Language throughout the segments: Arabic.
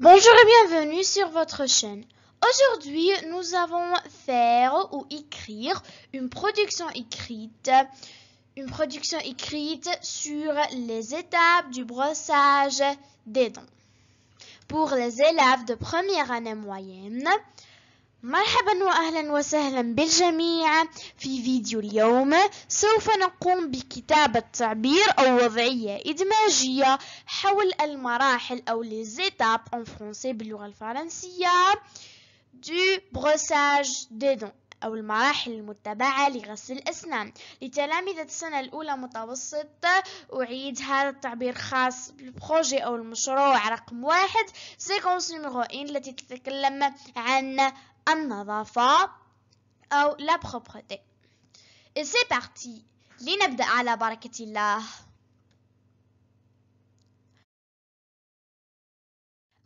Bonjour et bienvenue sur votre chaîne. Aujourd'hui, nous allons faire ou écrire une production écrite, une production écrite sur les étapes du brossage des dents. Pour les élèves de première année moyenne, مرحبا واهلا وسهلا بالجميع في فيديو اليوم سوف نقوم بكتابة تعبير او وضعية ادماجية حول المراحل او لزيتاب ان فرنسي باللغة الفرنسية دو brossage دي دون أو المراحل المتبعة لغسل الأسنان لتلامذة السنة الأولى متوسط أعيد هذا التعبير خاص بالبروجي أو المشروع رقم واحد سيكونس نمرو التي تتكلم عن النظافة أو لا بروبرتي Et لنبدأ على بركة الله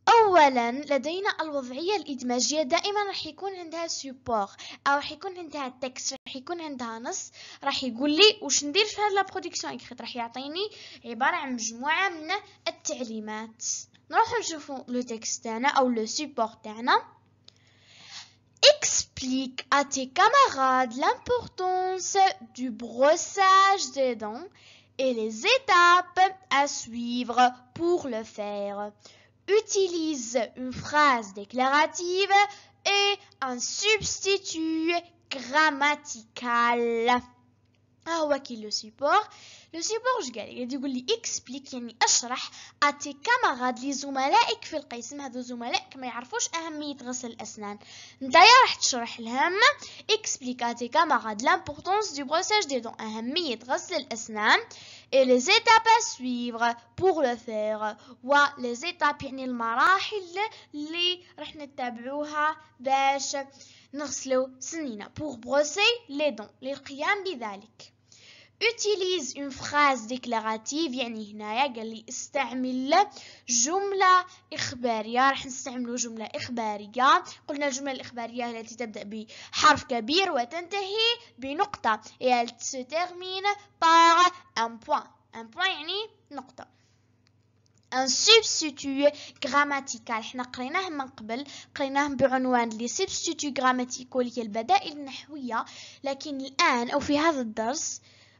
اولا لدينا الوضعيه الادماجيه دائما راح يكون عندها سوبور او راح يكون عندها تكست راح يكون عندها نص راح يقول لي واش ندير في هاد لا برودكسيون اكريت راح يعطيني عباره عن مجموعه من التعليمات نروحو نشوفو لو تكست تاعنا او لو سوبور تاعنا Explique à tes camarades l'importance du brossage des dents et les étapes à suivre pour le faire. Utilise une phrase déclarative et un substitut grammatical. Ah ouais, qui le supporte لو سيبورج قال لي يقول لي اكسبليك يعني اشرح اتي كما غاد لي زملائك في القسم هذو زملائك ما يعرفوش اهميه غسل الاسنان نتايا راح تشرح لهم اكسبليك اتي كما غاد لامبورطونس دو بروساج دي دون اهميه غسل الاسنان اي لي زيتاب à suivre pour le faire و les étapes يعني المراحل اللي راح نتبعوها باش نغسلو سنينا بور بروسي لي دون للقيام بذلك utilise une phrase déclarative يعني هنايا قال لي استعمل جملة إخبارية راح نستعمل جملة إخبارية قلنا الجملة الإخبارية التي تبدأ بحرف كبير وتنتهي بنقطة et elle se termine par un point un point يعني نقطة un substitut grammatical حنا قريناه من قبل قريناه بعنوان لي سبستيتيو غراماتيكو اللي هي البدائل النحويه لكن الان او في هذا الدرس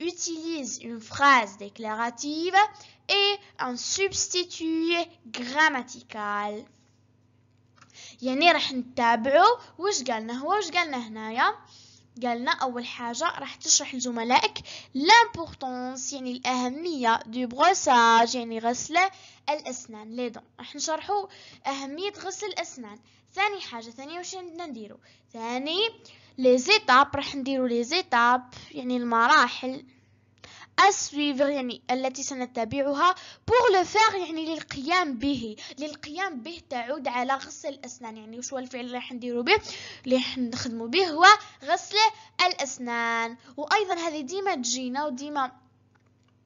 utilise une phrase déclarative et un substitut grammatical يعني راح نتابعه وش قالنا هو وش قالنا هنايا قالنا أول حاجة راح تشرح لزملائك l'importance يعني الأهمية du brossage يعني غسله الأسنان دون راح نشرحوا أهمية غسل الأسنان ثاني حاجة ثاني واش بدنا نديرو ثاني لي زيتاب راح نديرو لي زيتاب يعني المراحل السويفر يعني التي سنتبعها بور لو فيغ يعني للقيام به للقيام به تعود على غسل الاسنان يعني وش هو الفعل اللي راح نديرو به اللي راح نخدمو به هو غسل الاسنان وايضا هذه ديما تجينا وديما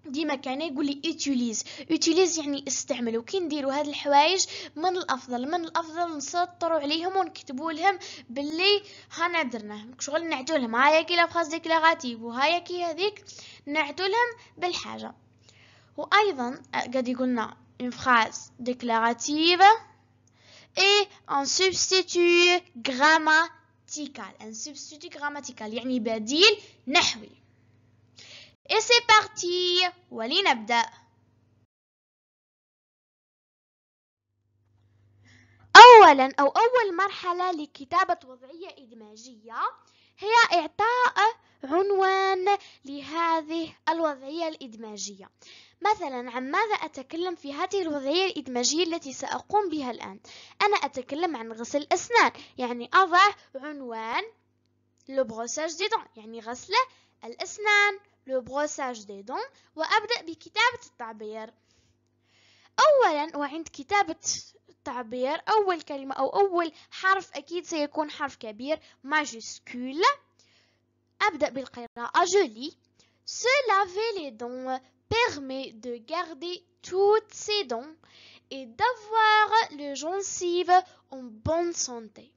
ديما كان يقول لي اتيليز اتيليز يعني استعمل وكي نديروا هاد الحوايج من الافضل من الافضل نسطروا عليهم ونكتبوا لهم باللي هانا درناه شغل نعتو لهم هايا كي لا فراز ديكلاراتيف وهايا كي هذيك نعتو لهم بالحاجه وايضا آه، قد يقولنا une phrase ديكلاراتيف اي ان substitut غراماتيكال ان substitut غراماتيكال يعني بديل نحوي Et c'est parti Walinabda أولا أو أول مرحلة لكتابة وضعية إدماجية هي إعطاء عنوان لهذه الوضعية الإدماجية مثلا عن ماذا أتكلم في هذه الوضعية الإدماجية التي سأقوم بها الآن أنا أتكلم عن غسل الأسنان يعني أضع عنوان لبغوساج ديدون يعني غسل الأسنان le brossage des dents, et je vais commencer par le livre d'exprimation. D'abord, dans le livre d'exprimation, la première lettre, c'est une lettre majuscule, je commence commencer par la lettre. Je lis. Se laver les dents permet de garder toutes ses dents et d'avoir les gencives en bonne santé.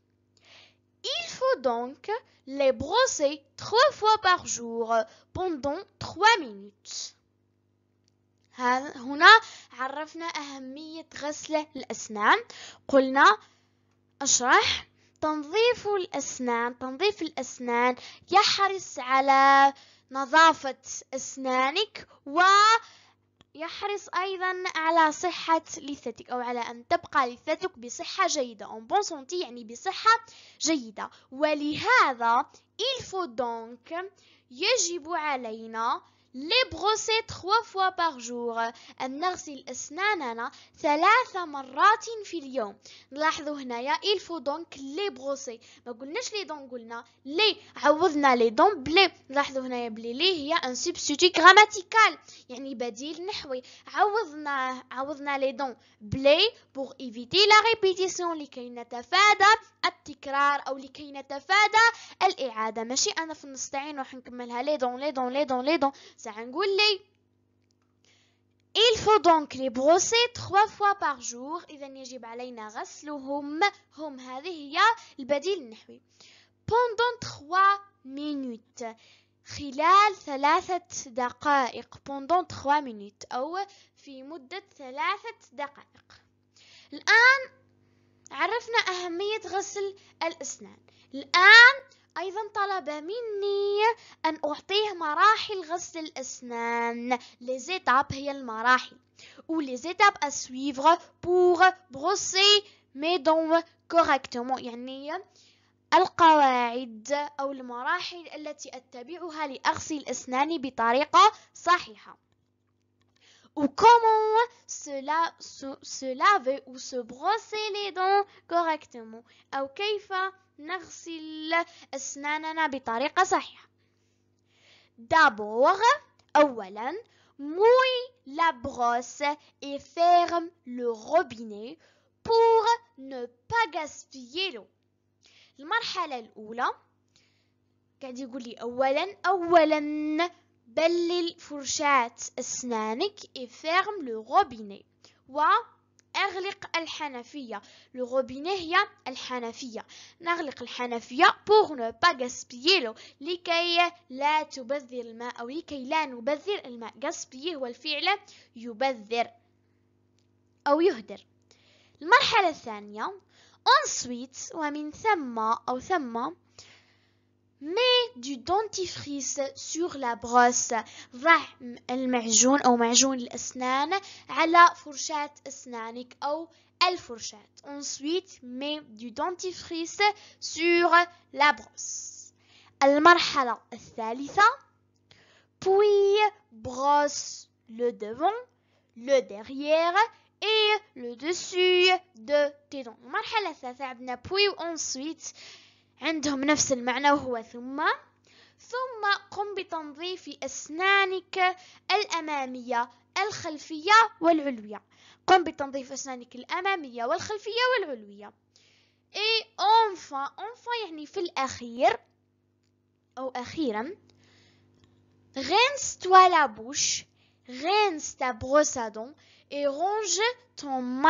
Il faut donc les brosser trois fois par jour pendant trois minutes. هنا عرفنا أهمية غسل الأسنان قلنا أشرح تنظيف الأسنان تنظيف الأسنان يحرص على نظافة أسنانك و يحرص أيضا على صحة لثتك أو على أن تبقى لثتك بصحة جيدة en bon santé يعني بصحة جيدة ولهذا il faut donc يجب علينا لي تخوا فوا باغ جور نغسل اسناننا ثلاث مرات في اليوم نلاحظوا هنايا الفو دونك لي بروسي ما قلناش لي دون قلنا لي عوضنا لي دون بلي نلاحظوا هنايا بلي لي هي ان سبستيتي غراماتيكال يعني بديل نحوي عوضنا عوضنا لي دون بلي بوغ ايفيتي لا ريبيتيسيون لكي نتفادى التكرار او لكي نتفادى الاعاده ماشي انا في النص تاعي نروح نكملها لي دون لي دون لي دون لي دون سهنقول لي Il faut donc les brosser trois fois par jour إذا يجب علينا غسلهم هم هذه هي البديل النحوي pendant trois minutes خلال ثلاثة دقائق pendant trois minutes أو في مدة ثلاثة دقائق الآن عرفنا أهمية غسل الأسنان الآن أيضا طلب مني أن أعطيه مراحل غسل الأسنان لزيتاب هي المراحل و ولزيتاب أسويفغ بور بغسي ميدون كوركتومون يعني القواعد أو المراحل التي أتبعها لأغسل أسناني بطريقة صحيحة و comment se, la se, se laver ou se brosser les نغسل أسناننا بطريقة صحيحة دابور أولا موي لا بروس et ferme le robinet pour ne pas المرحلة الأولى قاعد يقول لي أولا أولا بلل فرشاة أسنانك et لو غوبيني و أغلق الحنفية لو هي الحنفية نغلق الحنفية بوغ نو با غاسبييلو لكي لا تبذر الماء أو لكي لا نبذر الماء غاسبيي هو الفعل يبذر أو يهدر المرحلة الثانية ensuite ومن ثم أو ثم mets du dentifrice sur la brosse ضع المعجون أو à la fourchette فرشاة ou أو fourchette. ensuite mets du dentifrice sur la brosse المرحلة الثالثة puis brosse le devant le derrière et le dessus de tes dents المرحلة الثالثة عندنا puis ensuite عندهم نفس المعنى وهو ثم ثم قم بتنظيف أسنانك الأمامية الخلفية والعلوية قم بتنظيف أسنانك الأمامية والخلفية والعلوية اي اونفا اونفا يعني في الأخير أو أخيرا غنس toi la غنس rince اي brosse à dents et range ton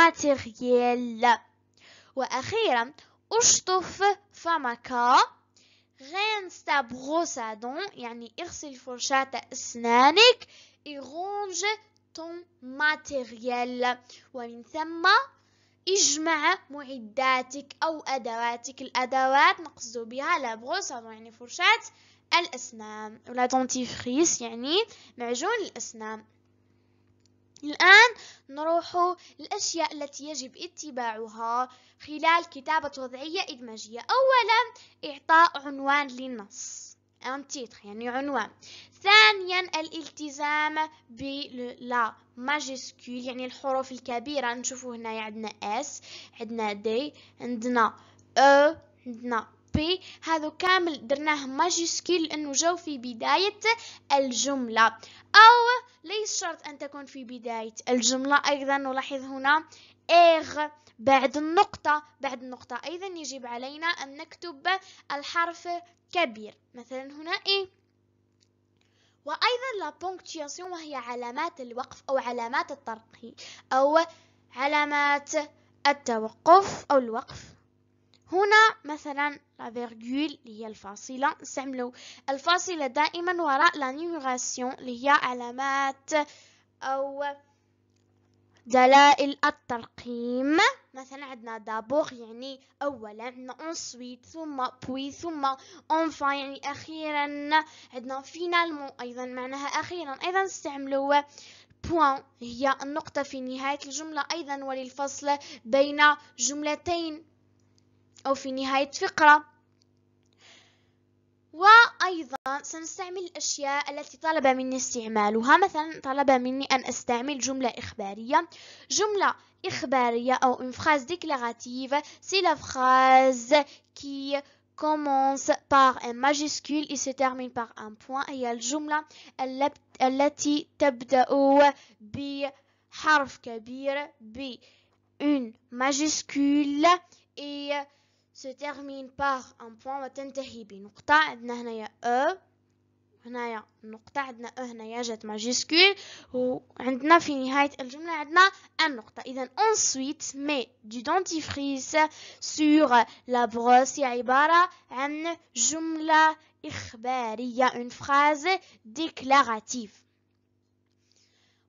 وأخيرا اشطف فمك غنس تبغوس دون يعني اغسل فرشاة أسنانك إغونج تون ماتيريال ومن ثم اجمع معداتك أو أدواتك الأدوات نقصد بها لابغوس يعني فرشاة الأسنان ولا دونتيفريس يعني معجون الأسنان الآن نروح الأشياء التي يجب اتباعها خلال كتابة وضعية إدماجية أولا إعطاء عنوان للنص ان يعني عنوان ثانيا الالتزام بلا ماجسكول يعني الحروف الكبيرة نشوفوا هنا عندنا اس عندنا دي عندنا او e، عندنا بي هذا كامل درناه ماجيسكيل لانه جاو في بداية الجملة او ليس شرط أن تكون في بداية الجملة أيضا نلاحظ هنا إغ بعد النقطة بعد النقطة أيضا يجب علينا أن نكتب الحرف كبير مثلا هنا إيه وأيضا لا بونكتياسيون وهي علامات الوقف أو علامات الترقي أو علامات التوقف أو الوقف هنا مثلا لا فيرغول اللي هي الفاصلة نستعملوا الفاصلة دائما وراء لا اللي هي علامات أو دلائل الترقيم مثلا عندنا دابوغ يعني اولا عندنا انسويت ثم بوي ثم اونفا يعني اخيرا عندنا فينالمون ايضا معناها اخيرا ايضا استعملوا بوان هي النقطة في نهاية الجملة ايضا وللفصل بين جملتين أو في نهاية فقرة وأيضا سنستعمل الأشياء التي طلب مني استعمالها مثلا طلب مني أن أستعمل جملة إخبارية جملة إخبارية أو une phrase déclarative c'est la phrase qui commence par un majuscule et se termine par un point هي الجملة التي تبدأ بحرف كبير ب une majuscule et se termine par un point ان بوان وتنتهي بنقطة عندنا هنايا او هنايا نقطة عندنا او هنايا جات ماجيسكول وعندنا في نهاية الجملة عندنا النقطة إذا ensuite مي دو dentifrice سور la brosse هي عبارة عن جملة إخبارية une phrase déclarative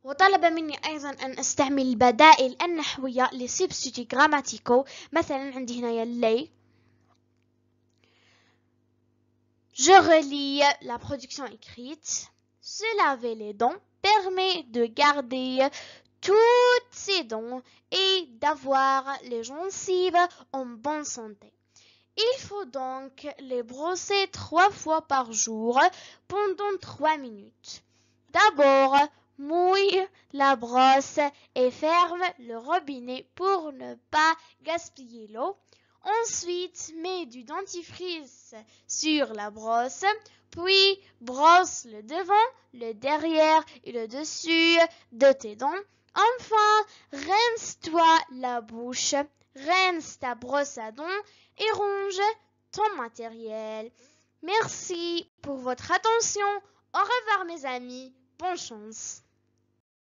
وطلب مني aussi Je relis la production écrite. Se laver les dents permet de garder toutes ses dents et d'avoir les gencives en bonne santé. Il faut donc les brosser trois fois par jour pendant trois minutes. D'abord, mouille la brosse et ferme le robinet pour ne pas gaspiller l'eau. Ensuite, mets du dentifrice sur la brosse, puis brosse le devant, le derrière et le dessus de tes dents. Enfin, rince-toi la bouche, rince ta brosse à dents et ronge ton matériel. Merci pour votre attention. Au revoir mes amis. Bonne chance.